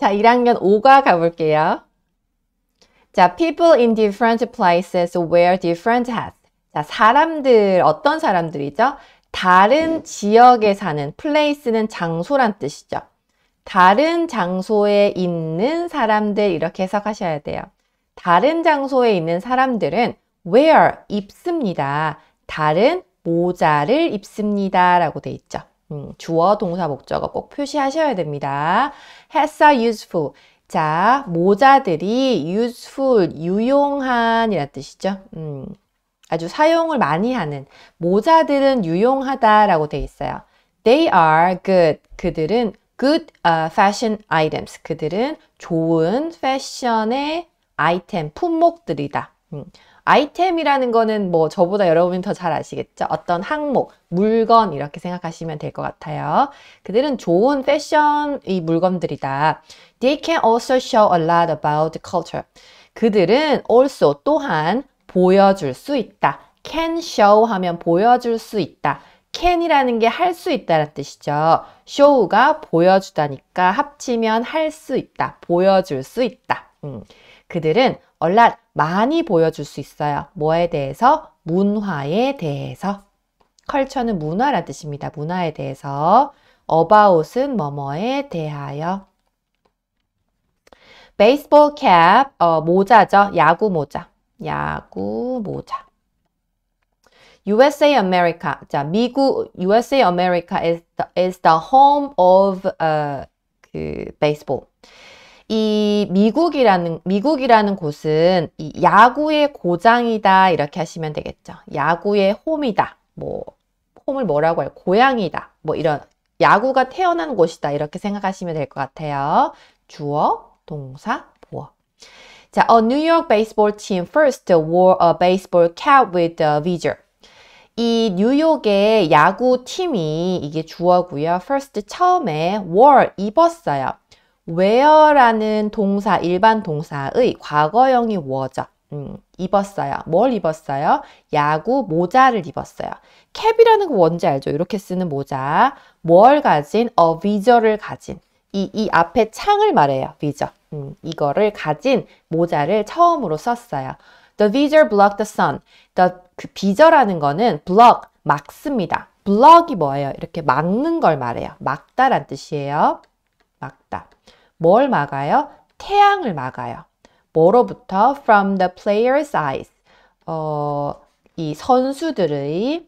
자, 1학년 5과 가볼게요. 자, people in different places wear different hats. 자, 사람들, 어떤 사람들이죠? 다른 지역에 사는, place는 장소란 뜻이죠. 다른 장소에 있는 사람들 이렇게 해석하셔야 돼요. 다른 장소에 있는 사람들은 wear, 입습니다. 다른 모자를 입습니다. 라고 돼 있죠. 음, 주어 동사 목적어 꼭 표시하셔야 됩니다. h a s a useful. 자, 모자들이 useful, 유용한이란 뜻이죠. 음, 아주 사용을 많이 하는 모자들은 유용하다라고 돼 있어요. They are good. 그들은 good uh, fashion items. 그들은 좋은 패션의 아이템, 품목들이다. 음. 아이템이라는 거는 뭐 저보다 여러분이 더 잘 아시겠죠? 어떤 항목, 물건 이렇게 생각하시면 될 것 같아요. 그들은 좋은 패션 이 물건들이다. They can also show a lot about culture. 그들은 also 또한 보여줄 수 있다. can show 하면 보여줄 수 있다. can이라는 게 할 수 있다는 뜻이죠. show가 보여주다니까 합치면 할 수 있다, 보여줄 수 있다. 음. 그들은 얼란 많이 보여줄 수 있어요. 뭐에 대해서? 문화에 대해서. 컬처는 문화란 뜻입니다. 문화에 대해서. about은 뭐뭐에 대하여. 베이스볼 캡, 어, 모자죠. 야구 모자. 야구 모자. USA America. 자, 미국 USA America is the, is the home of uh, 그 baseball. 이 미국이라는 미국이라는 곳은 이 야구의 고장이다 이렇게 하시면 되겠죠. 야구의 홈이다. 뭐 홈을 뭐라고 할까 고향이다. 뭐 이런 야구가 태어난 곳이다 이렇게 생각하시면 될 것 같아요. 주어, 동사, 보어. 자, a New York baseball team first wore a baseball cap with a visor. 이 뉴욕의 야구 팀이 이게 주어고요. first 처음에 wore 입었어요. wear라는 동사, 일반 동사의 과거형이 워죠. 음, 입었어요. 뭘 입었어요? 야구 모자를 입었어요. 캡이라는 거 뭔지 알죠? 이렇게 쓰는 모자. 뭘 가진? 어, 비저를 가진. 이, 이 앞에 창을 말해요. 비저. 음, 이거를 가진 모자를 처음으로 썼어요. The visor blocked the sun. The, 그 비저라는 거는 block, 막습니다. block이 뭐예요? 이렇게 막는 걸 말해요. 막다란 뜻이에요. 막다. 뭘 막아요? 태양을 막아요. 뭐로부터? From the player's eyes. 어, 이 선수들의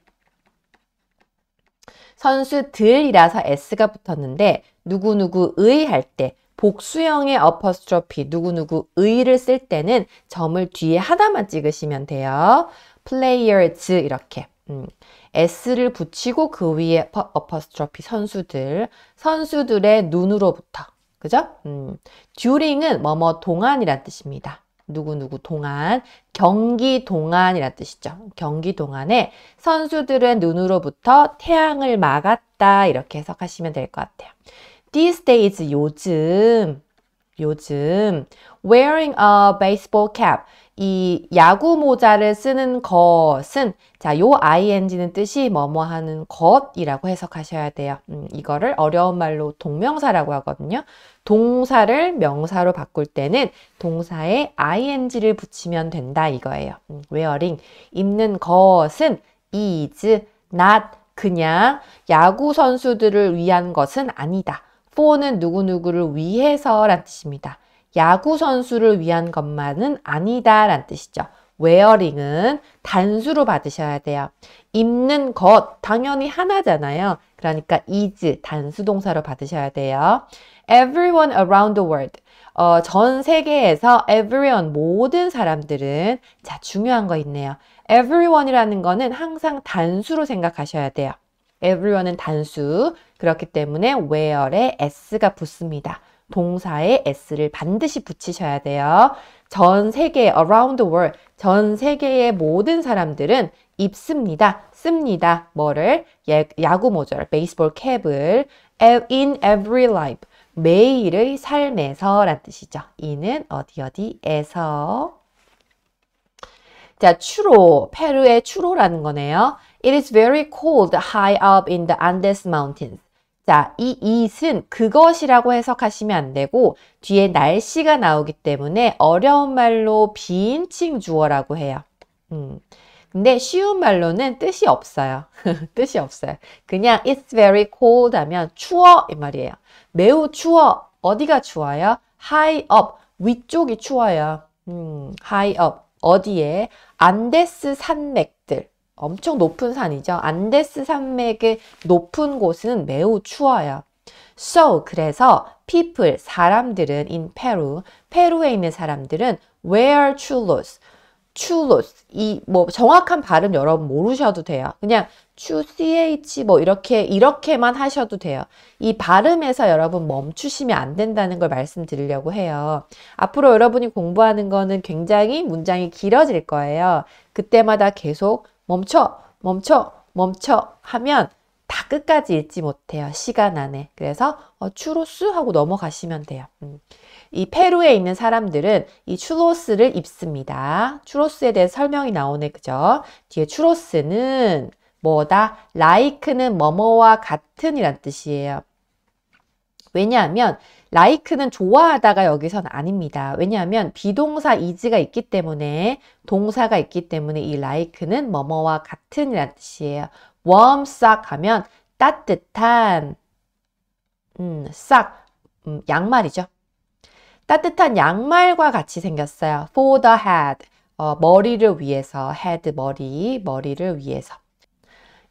선수들이라서 s가 붙었는데 누구누구의 할 때 복수형의 어퍼스트로피 누구누구의를 쓸 때는 점을 뒤에 하나만 찍으시면 돼요. players 이렇게 음. s를 붙이고 그 위에 어퍼스트로피 선수들 선수들의 눈으로부터 그죠? 음, during은 뭐뭐 동안이란 뜻입니다. 누구누구 동안, 경기 동안이란 뜻이죠. 경기 동안에 선수들은 눈으로부터 태양을 막았다 이렇게 해석하시면 될 것 같아요. These days 요즘 요즘 wearing a baseball cap 이 야구 모자를 쓰는 것은 자, 요 ing는 뜻이 뭐뭐 하는 것이라고 해석하셔야 돼요. 음, 이거를 어려운 말로 동명사라고 하거든요. 동사를 명사로 바꿀 때는 동사에 ing를 붙이면 된다 이거예요. 음, 웨어링 입는 것은 is, not 그냥 야구 선수들을 위한 것은 아니다. for는 누구누구를 위해서란 뜻입니다. 야구 선수를 위한 것만은 아니다 라는 뜻이죠. 웨어링은 단수로 받으셔야 돼요. 입는 것 당연히 하나잖아요. 그러니까 is 단수 동사로 받으셔야 돼요. Everyone around the world 어, 전 세계에서 everyone 모든 사람들은 자 중요한 거 있네요. everyone이라는 거는 항상 단수로 생각하셔야 돼요. everyone은 단수 그렇기 때문에 where에 s가 붙습니다. 동사에 s를 반드시 붙이셔야 돼요. 전 세계 around the world 전 세계의 모든 사람들은 입습니다. 씁니다. 뭐를 예, 야구 모자를 베이스볼 캡을 in every life 매일의 삶에서 란 뜻이죠. 이는 어디 어디에서 자, 추로, 페루의 추로라는 거네요. It is very cold high up in the Andes Mountains. 자, 이 이은 그것이라고 해석하시면 안 되고 뒤에 날씨가 나오기 때문에 어려운 말로 비인칭 주어라고 해요. 음. 근데 쉬운 말로는 뜻이 없어요. 뜻이 없어요. 그냥 it's very cold 하면 추워 이 말이에요. 매우 추워. 어디가 추워요? high up. 위쪽이 추워요. 음, high up. 어디에? 안데스 산맥. 엄청 높은 산이죠. 안데스 산맥의 높은 곳은 매우 추워요. So 그래서 people 사람들은 in 페루 페루에 있는 사람들은 wear chulos chulos 이 뭐 정확한 발음 여러분 모르셔도 돼요. 그냥 추, h u ch 뭐 이렇게 이렇게만 하셔도 돼요. 이 발음에서 여러분 멈추시면 안 된다는 걸 말씀드리려고 해요. 앞으로 여러분이 공부하는 거는 굉장히 문장이 길어질 거예요. 그때마다 계속 멈춰, 멈춰, 멈춰 하면 다 끝까지 읽지 못해요. 시간 안에. 그래서 어, 추로스 하고 넘어가시면 돼요. 음. 이 페루에 있는 사람들은 이 추로스를 입습니다. 추로스에 대해 설명이 나오네. 그죠? 뒤에 추로스는 뭐다? 라이크는 뭐뭐와 같은 이란 뜻이에요. 왜냐하면 like는 좋아하다가 여기선 아닙니다. 왜냐하면 비동사 이지가 있기 때문에 동사가 있기 때문에 이 like는 뭐뭐와 같은 란 뜻이에요. warm 싹 하면 따뜻한 음, 싹 음, 양말이죠. 따뜻한 양말과 같이 생겼어요. for the head 어, 머리를 위해서 head 머리 머리를 위해서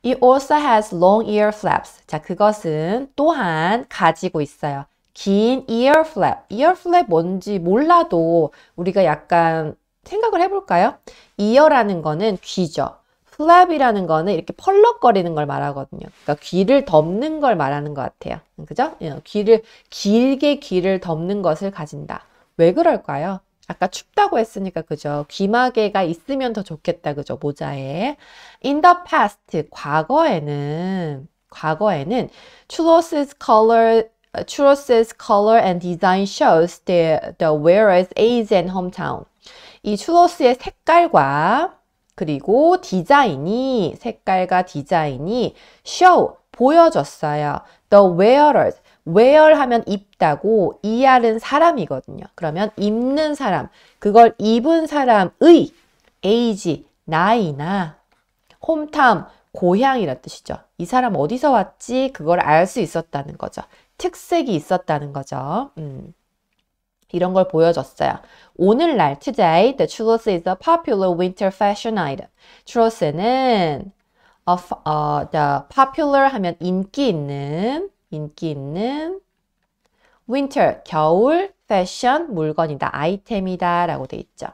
It also has long ear flaps. 자, 그것은 또한 가지고 있어요. 긴 ear flap. ear flap 뭔지 몰라도 우리가 약간 생각을 해볼까요? ear라는 거는 귀죠. flap이라는 거는 이렇게 펄럭거리는 걸 말하거든요. 그러니까 귀를 덮는 걸 말하는 것 같아요. 그죠? 예, 귀를, 길게 귀를 덮는 것을 가진다. 왜 그럴까요? 아까 춥다고 했으니까 그죠? 귀마개가 있으면 더 좋겠다 그죠? 모자에. In the past 과거에는 과거에는 Chulos's color Churros's color and design shows the, the wearer's age and hometown. 이 추로스의 색깔과 그리고 디자인이 색깔과 디자인이 show 보여줬어요. The wearers w h e r 하면 입다고 er은 사람이거든요. 그러면 입는 사람, 그걸 입은 사람의 age, 나이나 홈타운, 고향이란 뜻이죠. 이 사람 어디서 왔지? 그걸 알 수 있었다는 거죠. 특색이 있었다는 거죠. 음. 이런 걸 보여줬어요. 오늘날 today the truss is a popular winter fashion item. truss는 of, uh, the popular 하면 인기 있는 인기 있는 winter 겨울 패션 물건이다 아이템이다 라고 돼 있죠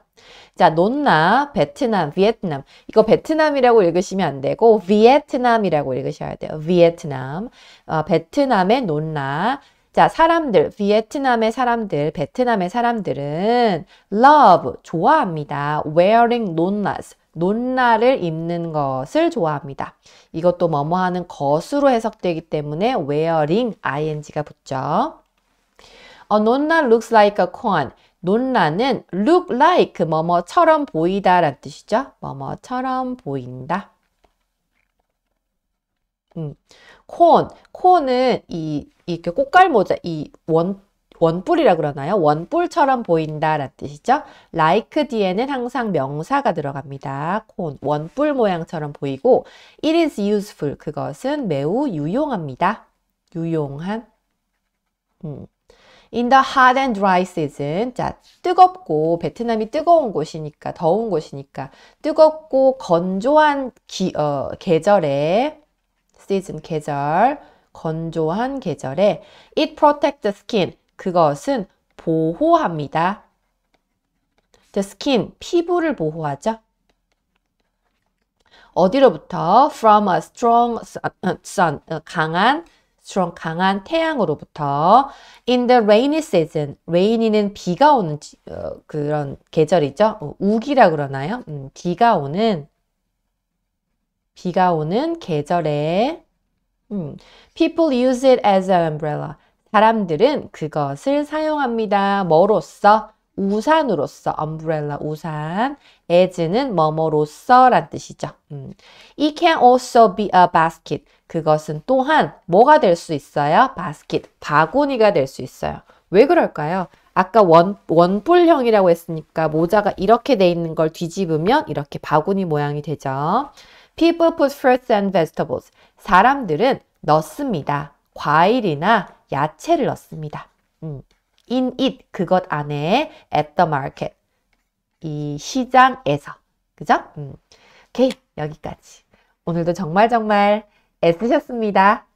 자 논나 베트남 베트남 이거 베트남이라고 읽으시면 안 되고 베트남이라고 읽으셔야 돼요 베트남 어, 베트남의 논나 자 사람들 베트남의 사람들 베트남의 사람들은 love 좋아합니다 wearing n o n 논나를 입는 것을 좋아합니다. 이것도 뭐뭐 하는 것으로 해석되기 때문에 wearing ing가 붙죠. A n o looks like a corn. 논나는 look like 뭐뭐처럼 보이다 라는 뜻이죠. 뭐뭐처럼 보인다. 음. 콘, 콘은 이, 이렇게 꽃갈 모자, 이 원, 원뿔이라 그러나요? 원뿔처럼 보인다라는 뜻이죠. like 뒤에는 항상 명사가 들어갑니다. 콘, 원뿔 모양처럼 보이고 it is useful, 그것은 매우 유용합니다. 유용한 음. In the hot and dry season, 자, 뜨겁고 베트남이 뜨거운 곳이니까 더운 곳이니까 뜨겁고 건조한 기, 어, 계절에 season 계절 건조한 계절에 it protects the skin 그것은 보호합니다. The skin, 피부를 보호하죠. 어디로부터? From a strong sun, 강한, strong, 강한 태양으로부터. In the rainy season, rainy는 비가 오는 그런 계절이죠. 우기라 그러나요? 음, 비가 오는, 비가 오는 계절에 음, People use it as an umbrella. 사람들은 그것을 사용합니다. 뭐로써? 우산으로써 엄브렐라 우산. as는 뭐뭐로서 란 뜻이죠. 음. It can also be a basket. 그것은 또한 뭐가 될 수 있어요? basket, 바구니가 될 수 있어요. 왜 그럴까요? 아까 원, 원뿔형이라고 했으니까 모자가 이렇게 돼 있는 걸 뒤집으면 이렇게 바구니 모양이 되죠. People put fruits and vegetables. 사람들은 넣습니다. 과일이나 야채를 넣습니다. 음, in it 그것 안에 at the market 이 시장에서 그죠? 음, 오케이 여기까지 오늘도 정말 정말 애쓰셨습니다.